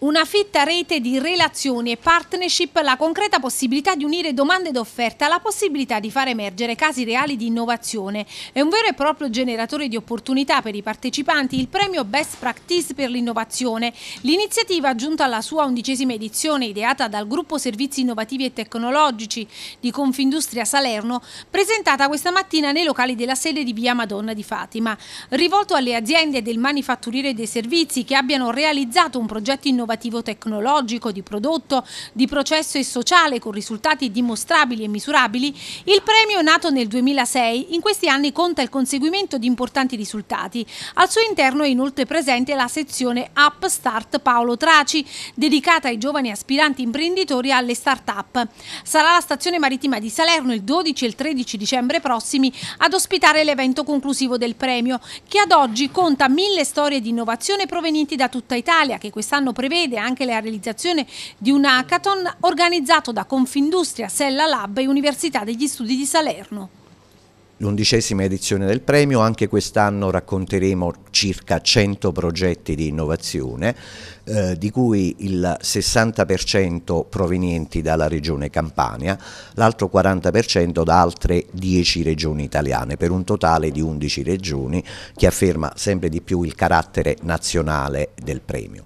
Una fitta rete di relazioni e partnership, la concreta possibilità di unire domande ed offerta, la possibilità di far emergere casi reali di innovazione. È un vero e proprio generatore di opportunità per i partecipanti il premio Best Practice per l'innovazione. L'iniziativa, giunta alla sua undicesima edizione, ideata dal gruppo Servizi Innovativi e Tecnologici di Confindustria Salerno, presentata questa mattina nei locali della sede di Via Madonna di Fatima, rivolto alle aziende del manifatturiere dei servizi che abbiano realizzato un progetto innovativo innovativo tecnologico, di prodotto, di processo e sociale con risultati dimostrabili e misurabili, il premio nato nel 2006 in questi anni conta il conseguimento di importanti risultati. Al suo interno è inoltre presente la sezione Up Start Paolo Traci, dedicata ai giovani aspiranti imprenditori e alle start-up. Sarà la stazione marittima di Salerno il 12 e il 13 dicembre prossimi ad ospitare l'evento conclusivo del premio, che ad oggi conta mille storie di innovazione provenienti da tutta Italia, che quest'anno prevede prevede anche la realizzazione di un hackathon organizzato da Confindustria, Sella Lab e Università degli Studi di Salerno. L'undicesima edizione del premio, anche quest'anno racconteremo circa 100 progetti di innovazione, eh, di cui il 60% provenienti dalla regione Campania, l'altro 40% da altre 10 regioni italiane, per un totale di 11 regioni che afferma sempre di più il carattere nazionale del premio.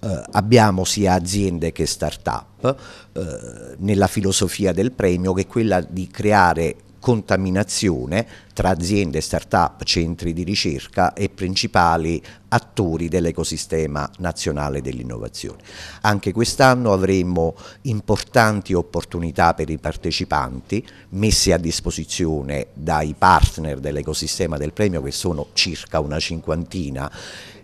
Eh, abbiamo sia aziende che start-up eh, nella filosofia del premio che è quella di creare contaminazione tra aziende, start-up, centri di ricerca e principali attori dell'ecosistema nazionale dell'innovazione. Anche quest'anno avremo importanti opportunità per i partecipanti messe a disposizione dai partner dell'ecosistema del premio che sono circa una cinquantina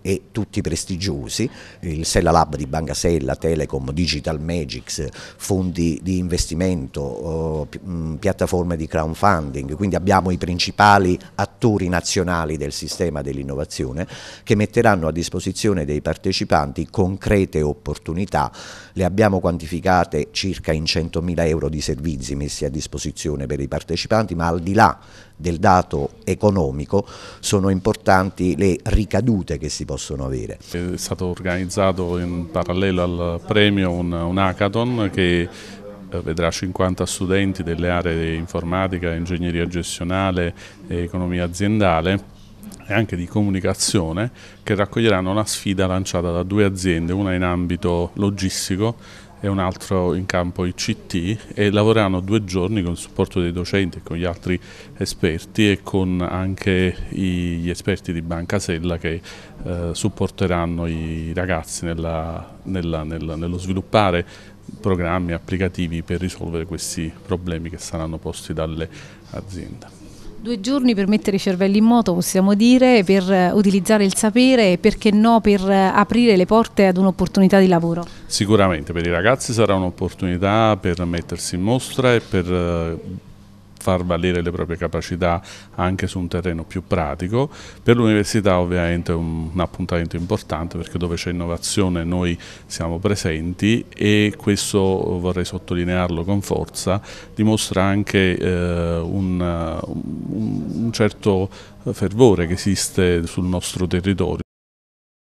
e tutti prestigiosi, il Sella Lab di Banca Sella, Telecom, Digital Magix, fondi di investimento, oh, piattaforme di crowdfunding, quindi abbiamo i principali principali attori nazionali del sistema dell'innovazione che metteranno a disposizione dei partecipanti concrete opportunità, le abbiamo quantificate circa in 100.000 euro di servizi messi a disposizione per i partecipanti, ma al di là del dato economico sono importanti le ricadute che si possono avere. È stato organizzato in parallelo al premio un, un hackathon che eh, vedrà 50 studenti delle aree di informatica, ingegneria gestionale e economia aziendale e anche di comunicazione che raccoglieranno una sfida lanciata da due aziende, una in ambito logistico e un altro in campo ICT e lavoreranno due giorni con il supporto dei docenti e con gli altri esperti e con anche gli esperti di Banca Sella che eh, supporteranno i ragazzi nella, nella, nella, nello sviluppare programmi applicativi per risolvere questi problemi che saranno posti dalle aziende. Due giorni per mettere i cervelli in moto, possiamo dire, per eh, utilizzare il sapere e perché no per eh, aprire le porte ad un'opportunità di lavoro. Sicuramente per i ragazzi sarà un'opportunità per mettersi in mostra e per eh, far valere le proprie capacità anche su un terreno più pratico. Per l'università ovviamente è un, un appuntamento importante perché dove c'è innovazione noi siamo presenti e questo vorrei sottolinearlo con forza, dimostra anche eh, un, un, un certo fervore che esiste sul nostro territorio.